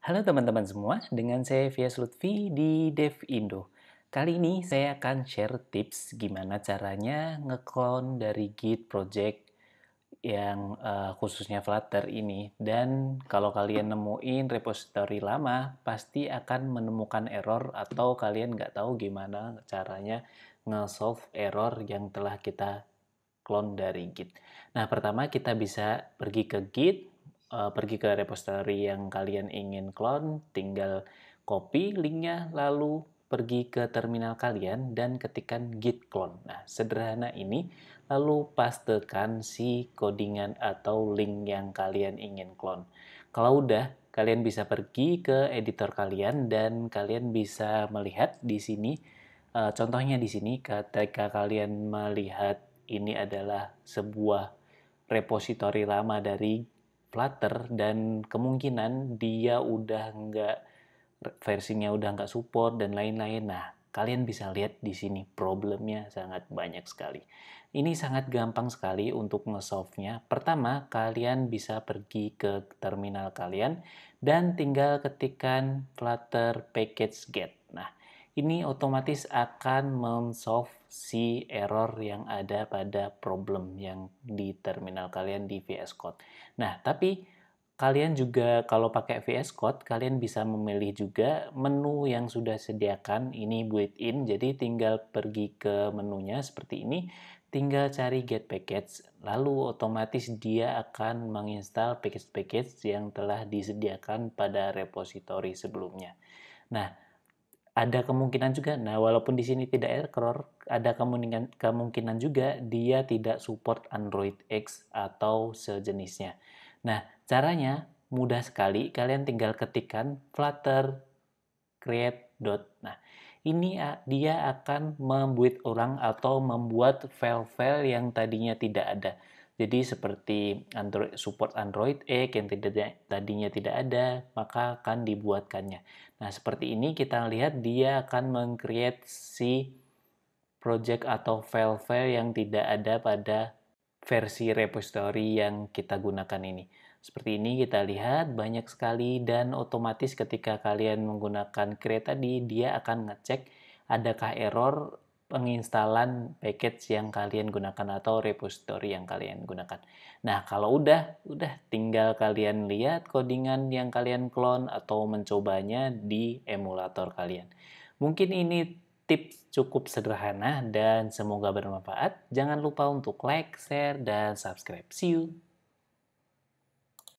Halo teman-teman semua, dengan saya Vias Lutfi di Dev Indo. Kali ini saya akan share tips gimana caranya ngeklon dari Git project yang uh, khususnya Flutter ini. Dan kalau kalian nemuin repository lama, pasti akan menemukan error atau kalian nggak tahu gimana caranya nge error yang telah kita clone dari Git. Nah, pertama kita bisa pergi ke Git, Eh, pergi ke repository yang kalian ingin clone, tinggal copy linknya, lalu pergi ke terminal kalian dan ketikkan git clone. Nah, sederhana ini, lalu pastekan si codingan atau link yang kalian ingin clone. Kalau udah, kalian bisa pergi ke editor kalian dan kalian bisa melihat di sini, eh, contohnya di sini, ketika kalian melihat ini adalah sebuah repositori lama dari Flutter dan kemungkinan dia udah nggak versinya udah nggak support dan lain-lain. Nah, kalian bisa lihat di sini problemnya sangat banyak sekali. Ini sangat gampang sekali untuk nge-solve-nya. Pertama, kalian bisa pergi ke terminal kalian dan tinggal ketikkan flutter package get. Nah, ini otomatis akan men si error yang ada pada problem yang di terminal kalian di VS Code. Nah, tapi kalian juga kalau pakai VS Code, kalian bisa memilih juga menu yang sudah sediakan ini built-in. Jadi tinggal pergi ke menunya seperti ini, tinggal cari get package, lalu otomatis dia akan menginstal package-package yang telah disediakan pada repository sebelumnya. Nah, ada kemungkinan juga, nah walaupun di sini tidak error, ada kemungkinan, kemungkinan juga dia tidak support Android X atau sejenisnya. Nah, caranya mudah sekali, kalian tinggal ketikkan flutter create dot. Nah, ini dia akan membuat orang atau membuat file-file yang tadinya tidak ada. Jadi seperti Android, support Android X e yang tidak, tadinya tidak ada, maka akan dibuatkannya. Nah, seperti ini kita lihat dia akan mengcreate si project atau file-file yang tidak ada pada versi repository yang kita gunakan ini. Seperti ini kita lihat banyak sekali dan otomatis ketika kalian menggunakan create tadi dia akan ngecek adakah error penginstalan package yang kalian gunakan atau repository yang kalian gunakan. Nah, kalau udah, udah tinggal kalian lihat codingan yang kalian clone atau mencobanya di emulator kalian. Mungkin ini tips cukup sederhana dan semoga bermanfaat. Jangan lupa untuk like, share, dan subscribe. See you!